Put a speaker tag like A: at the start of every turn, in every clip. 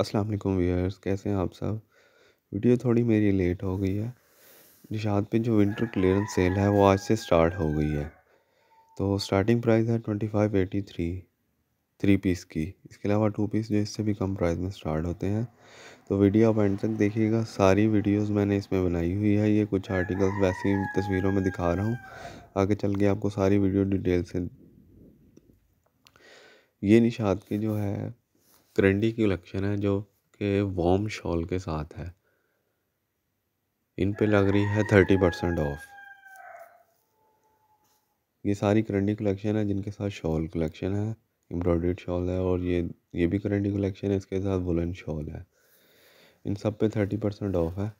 A: अस्सलाम वालेकुम व्यूअर्स कैसे हैं आप सब वीडियो थोड़ी मेरी लेट हो गई है निशाद पे जो विंटर क्लियरेंस सेल है वो आज से स्टार्ट हो गई है तो स्टार्टिंग प्राइस है twenty five eighty three three piece की इसके अलावा टू पीस जो इससे भी कम प्राइस में स्टार्ट होते हैं तो वीडियो आप एंड तक देखिएगा सारी वीडियोज़ मैंने इसमें बनाई हुई है ये कुछ आर्टिकल्स वैसी तस्वीरों में दिखा रहा हूँ आगे चल के आपको सारी वीडियो डिटेल से ये निशाद के जो है करंडी की लक्षण है जो कि वॉम शॉल के साथ है इन पे लग रही है थर्टी परसेंट ऑफ ये सारी करंडी कलेक्शन है जिनके साथ शॉल कलेक्शन है एम्ब्रॉयड शॉल है और ये ये भी करंडी कलेक्शन है इसके साथ वुलन शॉल है इन सब पे थर्टी परसेंट ऑफ है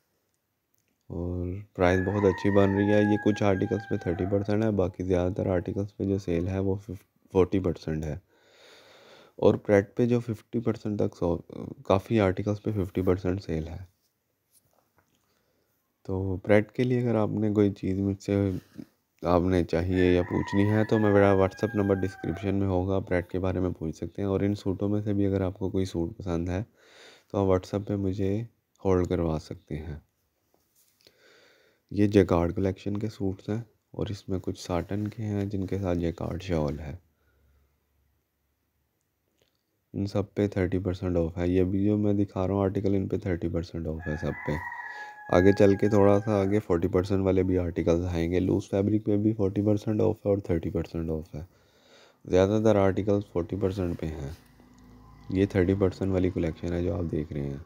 A: और प्राइस बहुत अच्छी बन रही है ये कुछ आर्टिकल्स पे थर्टी परसेंट है बाकी ज़्यादातर आर्टिकल्स पे जो सेल है वो फोर्टी परसेंट है और प्रेट पे जो फिफ्टी परसेंट तक सौ काफ़ी आर्टिकल्स पे फिफ्टी परसेंट सेल है तो प्रेट के लिए अगर आपने कोई चीज़ मुझसे आपने चाहिए या पूछनी है तो मैं मेरा व्हाट्सअप नंबर डिस्क्रिप्शन में होगा प्रेट के बारे में पूछ सकते हैं और इन सूटों में से भी अगर आपको कोई सूट पसंद है तो आप व्हाट्सअप पे मुझे होल्ड करवा सकते हैं ये जेकार्ड कलेक्शन के सूट्स हैं और इसमें कुछ साटन के हैं जिनके साथ जेकार्ड शॉल है इन सब पे थर्टी परसेंट ऑफ़ है ये भी जो मैं दिखा रहा हूँ आर्टिकल इन पे थर्टी परसेंट ऑफ़ है सब पे आगे चल के थोड़ा सा आगे फोर्टी परसेंट वाले भी आर्टिकल्स आएंगे लूज़ फैब्रिक पे भी फोर्टी परसेंट ऑफ़ है और थर्टी परसेंट ऑफ़ है ज़्यादातर आर्टिकल्स फोर्टी परसेंट पे हैं ये थर्टी परसेंट वाली कलेक्शन है जो आप देख रहे हैं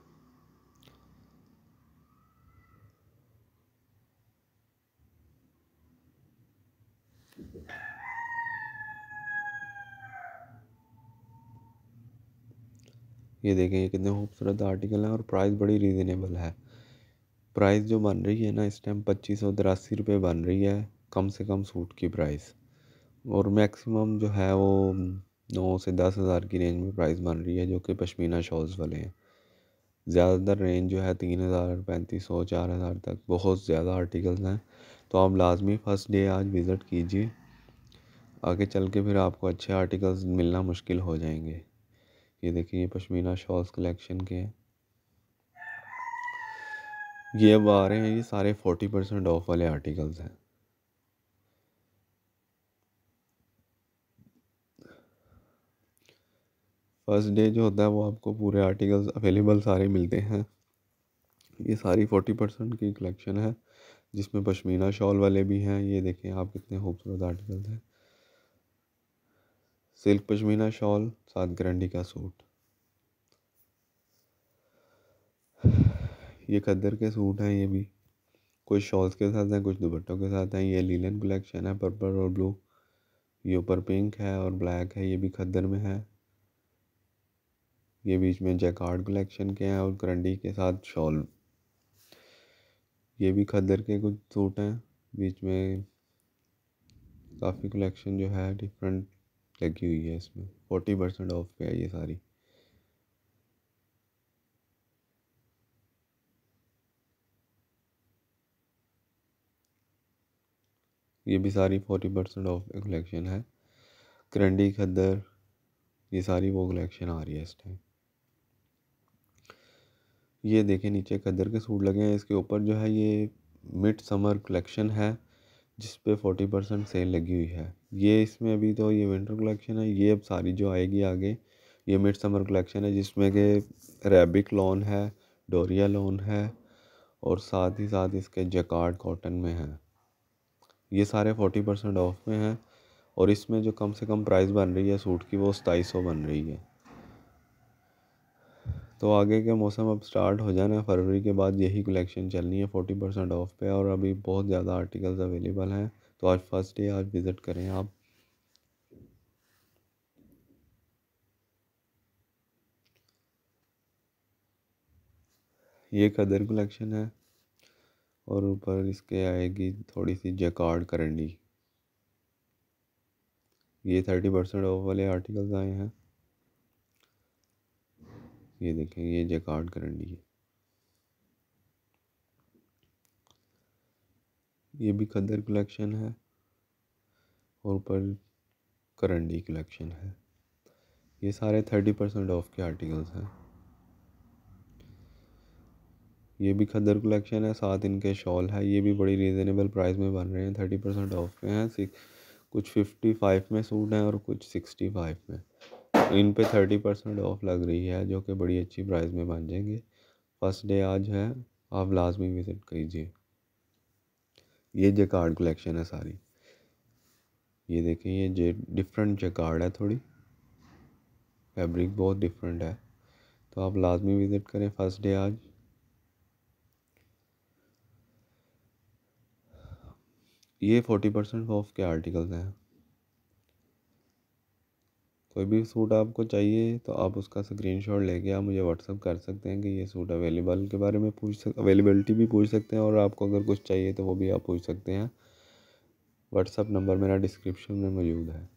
A: ये देखें ये कितने खूबसूरत आर्टिकल हैं और प्राइस बड़ी रीज़नेबल है प्राइस जो बन रही है ना इस टाइम पच्चीस सौ तिरासी रुपये बन रही है कम से कम सूट की प्राइस और मैक्सिमम जो है वो नौ से दस हज़ार की रेंज में प्राइस बन रही है जो कि पश्मीना शॉल्स वाले हैं ज़्यादातर रेंज जो है तीन हज़ार पैंतीस सौ चार हज़ार तक बहुत ज़्यादा आर्टिकल्स हैं तो आप लाजमी फ़र्स्ट डे आज विज़िट कीजिए आगे चल के फिर आपको अच्छे आर्टिकल्स मिलना मुश्किल हो जाएंगे ये देखिए ये पश्मीना शॉल्स कलेक्शन के हैं ये अब आ रहे हैं ये सारे फोर्टी परसेंट ऑफ वाले आर्टिकल्स हैं फर्स्ट डे जो होता है वो आपको पूरे आर्टिकल्स अवेलेबल सारे मिलते हैं ये सारी फोर्टी परसेंट की कलेक्शन है जिसमें पश्मीना शॉल वाले भी हैं ये देखें आप कितने खूबसूरत आर्टिकल्स हैं सिल्क पशमीना शॉल साथ ग्रंडी का सूट ये खद्दर के सूट हैं ये भी कुछ शॉल्स के साथ हैं कुछ दुपट्टों के साथ हैं ये लीलन कलेक्शन है पर्पल और ब्लू ये ऊपर पिंक है और ब्लैक है ये भी खद्दर में है ये बीच में जैकार्ड कलेक्शन के हैं और करंडी के साथ शॉल ये भी खद्दर के कुछ सूट हैं बीच में काफ़ी कलेक्शन जो है डिफरेंट लगी हुई है इसमें फोर्टी परसेंट ऑफ पे है ये सारी ये भी सारी फोर्टी परसेंट ऑफ पे कलेक्शन है करंडी खद्दर ये सारी वो कलेक्शन आ रही है इस टाइम ये देखें नीचे खद्दर के सूट लगे हैं इसके ऊपर जो है ये मिड समर कलेक्शन है जिस पे फोर्टी परसेंट सेल लगी हुई है ये इसमें अभी तो ये विंटर कलेक्शन है ये अब सारी जो आएगी आगे ये मिड समर कलेक्शन है जिसमें के रेबिक लॉन है डोरिया लॉन है और साथ ही साथ इसके जकार्ड कॉटन में है ये सारे फोर्टी परसेंट ऑफ में हैं और इसमें जो कम से कम प्राइस बन रही है सूट की वो सताईस सौ बन रही है तो आगे के मौसम अब स्टार्ट हो जाना है फरवरी के बाद यही कलेक्शन चलनी है फोर्टी परसेंट ऑफ पे और अभी बहुत ज़्यादा आर्टिकल्स अवेलेबल हैं तो आज फर्स्ट डे आज विज़िट करें आप ये कदर कलेक्शन है और ऊपर इसके आएगी थोड़ी सी जकार्ड करंडी ये थर्टी परसेंट ऑफ वाले आर्टिकल्स आए हैं ये देखें ये जैकार्ड करंडी है ये भी खदर कलेक्शन है और ऊपर करंडी कलेक्शन है ये सारे थर्टी परसेंट ऑफ के आर्टिकल्स हैं ये भी खदर कलेक्शन है साथ इनके शॉल है ये भी बड़ी रीज़नेबल प्राइस में बन रहे हैं थर्टी परसेंट ऑफ में हैं कुछ फिफ्टी फाइव में सूट हैं और कुछ सिक्सटी फाइव में हाँ, इन पे थर्टी परसेंट ऑफ़ लग रही है जो कि बड़ी अच्छी प्राइस में बन जाएंगे फर्स्ट डे आज है आप लाजमी विज़िट कीजिए ये जे कार्ड कलेक्शन है सारी ये देखें ये जे डिफरेंट जे कार्ड है थोड़ी फैब्रिक बहुत डिफरेंट है तो आप लाजमी विज़िट करें फर्स्ट डे आज ये फोर्टी परसेंट ऑफ के आर्टिकल्स हैं कोई भी सूट आपको चाहिए तो आप उसका स्क्रीनशॉट लेके आप मुझे व्हाट्सअप कर सकते हैं कि ये सूट अवेलेबल के बारे में पूछ सक अवेलेबलिटी भी पूछ सकते हैं और आपको अगर कुछ चाहिए तो वो भी आप पूछ सकते हैं व्हाट्सअप नंबर मेरा डिस्क्रिप्शन में मौजूद है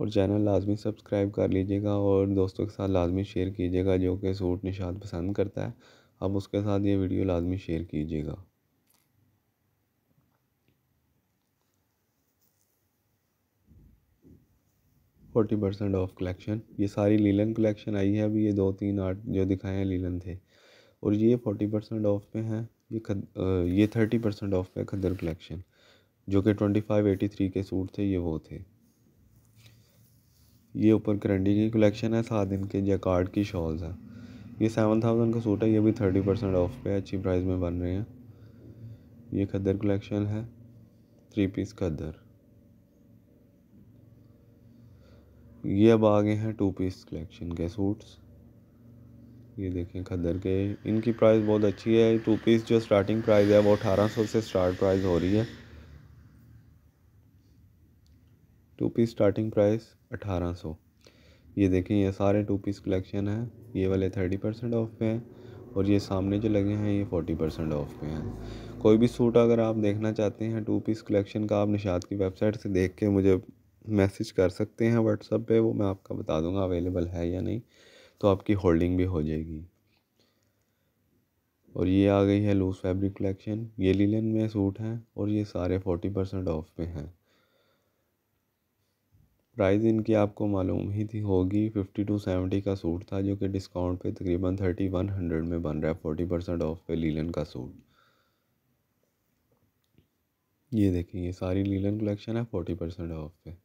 A: और चैनल लाजमी सब्सक्राइब कर लीजिएगा और दोस्तों के साथ लाजमी शेयर कीजिएगा जो कि सूट निषाद पसंद करता है आप उसके साथ ये वीडियो लाजमी शेयर कीजिएगा फोर्टी परसेंट ऑफ कलेक्शन ये सारी लीलन कलेक्शन आई है अभी ये दो तीन आर्ट जो दिखाए हैं लीलन थे और ये फोर्टी परसेंट ऑफ पे हैं ये खद ये थर्टी परसेंट ऑफ पे खदर कलेक्शन जो कि ट्वेंटी फाइव एटी थ्री के सूट थे ये वो थे ये ऊपर करंडी की कलेक्शन है सात दिन के जैकार्ड की शॉल्स हैं ये सेवन थाउजेंड का सूट है ये भी थर्टी परसेंट ऑफ पे अच्छी प्राइस में बन रहे हैं ये खदर कलेक्शन है थ्री पीस खदर ये अब आ गए हैं टू पीस कलेक्शन के सूट्स ये देखें खदर के इनकी प्राइस बहुत अच्छी है टू पीस जो स्टार्टिंग प्राइस है वो अठारह सौ से स्टार्ट प्राइस हो रही है टू पीस स्टार्टिंग प्राइस अठारह सौ ये देखें ये सारे टू पीस कलेक्शन हैं ये वाले थर्टी परसेंट ऑफ पे हैं और ये सामने जो लगे हैं ये फोर्टी परसेंट ऑफ पे हैं कोई भी सूट अगर आप देखना चाहते हैं टू पीस कलेक्शन का आप निषाद की वेबसाइट से देख के मुझे मैसेज कर सकते हैं व्हाट्सअप पे वो मैं आपका बता दूंगा अवेलेबल है या नहीं तो आपकी होल्डिंग भी हो जाएगी और ये आ गई है लूज़ फैब्रिक कलेक्शन ये लीलन में सूट हैं और ये सारे फोर्टी परसेंट ऑफ पे हैं प्राइस इनकी आपको मालूम ही थी होगी फिफ्टी टू सेवेंटी का सूट था जो कि डिस्काउंट पे तकरीबन थर्टी वन हंड्रेड में बन रहा है फोर्टी परसेंट ऑफ पे लीलन का सूट ये देखें ये सारी लीलन कलेक्शन है फोर्टी परसेंट ऑफ पे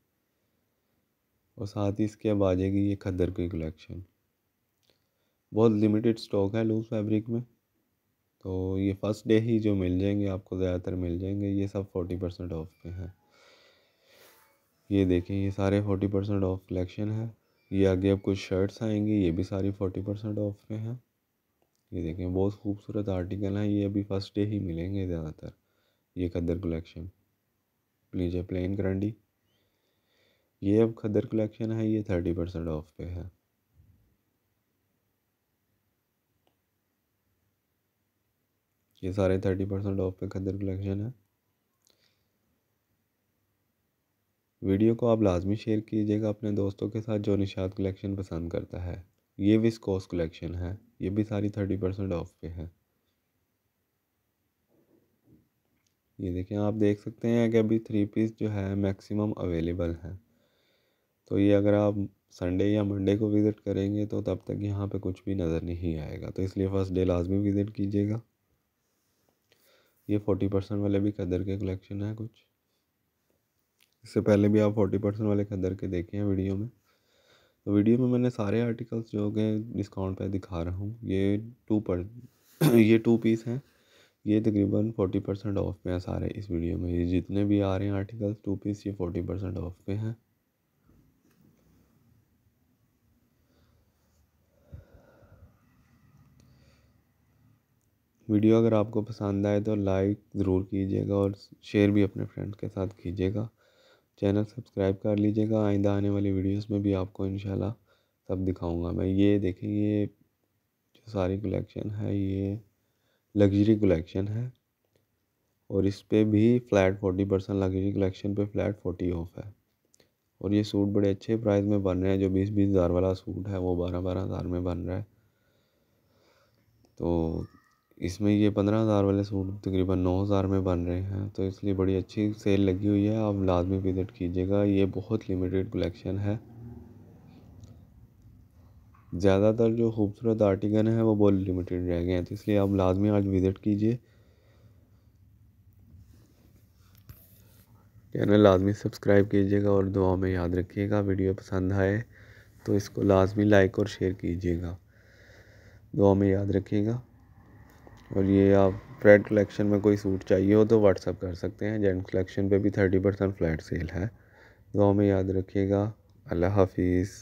A: और साथ ही इसके अब आ जाएगी ये खद्दर की कलेक्शन बहुत लिमिटेड स्टॉक है लूज फैब्रिक में तो ये फर्स्ट डे ही जो मिल जाएंगे आपको ज़्यादातर मिल जाएंगे ये सब फोर्टी परसेंट ऑफ पे हैं ये देखें ये सारे फोर्टी परसेंट ऑफ कलेक्शन है ये आगे अब कुछ शर्ट्स आएंगी ये भी सारी फोर्टी परसेंट ऑफ पे हैं ये देखें बहुत खूबसूरत आर्टिकल हैं ये अभी फर्स्ट डे ही मिलेंगे ज़्यादातर ये कदर कलेक्शन लीजिए प्लेन करंडी ये अब खदर कलेक्शन है ये थर्टी परसेंट ऑफ पे है ये सारे थर्टी परसेंट ऑफ पे खदर कलेक्शन है वीडियो को आप लाजमी शेयर कीजिएगा अपने दोस्तों के साथ जो निषाद कलेक्शन पसंद करता है ये विस्कोस कलेक्शन है ये भी सारी थर्टी परसेंट ऑफ पे है ये देखें आप देख सकते हैं कि अभी थ्री पीस जो है मैक्सिमम अवेलेबल है तो ये अगर आप संडे या मंडे को विज़िट करेंगे तो तब तक यहाँ पे कुछ भी नज़र नहीं आएगा तो इसलिए फ़र्स्ट डे लाजमी विज़िट कीजिएगा ये फोर्टी परसेंट वाले भी कदर के कलेक्शन है कुछ इससे पहले भी आप फोर्टी परसेंट वाले कदर के देखे हैं वीडियो में तो वीडियो में मैंने सारे आर्टिकल्स जो कि डिस्काउंट पर दिखा रहा हूँ ये टू पर ये टू पीस हैं ये तकरीबन फोर्टी परसेंट ऑफ पे हैं सारे इस वीडियो में ये जितने भी आ रहे हैं आर्टिकल्स टू पीस ये फोर्टी परसेंट ऑफ पे हैं वीडियो अगर आपको पसंद आए तो लाइक ज़रूर कीजिएगा और शेयर भी अपने फ्रेंड्स के साथ कीजिएगा चैनल सब्सक्राइब कर लीजिएगा आइंदा आने वाली वीडियोस में भी आपको इन सब दिखाऊंगा मैं ये देखें ये जो सारी कलेक्शन है ये लग्जरी कलेक्शन है और इस पर भी flat forty percent luxury collection पे फ़्लैट फोर्टी ऑफ है और ये सूट बड़े अच्छे प्राइस में बन रहे हैं जो बीस बीस हज़ार वाला सूट है वो बारह बारह हज़ार में बन रहा है तो इसमें ये पंद्रह हज़ार वाले सूट तकरीबन नौ हज़ार में बन रहे हैं तो इसलिए बड़ी अच्छी सेल लगी हुई है आप लाजमी विज़िट कीजिएगा ये बहुत लिमिटेड कलेक्शन है ज़्यादातर जो खूबसूरत आर्टिकल हैं वो बहुत लिमिटेड रह गए हैं तो इसलिए आप लाजमी आज विज़िट कीजिए चैनल लाजमी सब्सक्राइब कीजिएगा और दुआ में याद रखिएगा वीडियो पसंद आए तो इसको लाजमी लाइक और शेयर कीजिएगा दुआ में याद रखिएगा और ये आप फ्लैट कलेक्शन में कोई सूट चाहिए हो तो व्हाट्सअप कर सकते हैं जेंट कलेक्शन पे भी थर्टी परसेंट फ्लैट सेल है गाँव तो में याद रखिएगा अल्लाह हाफिज़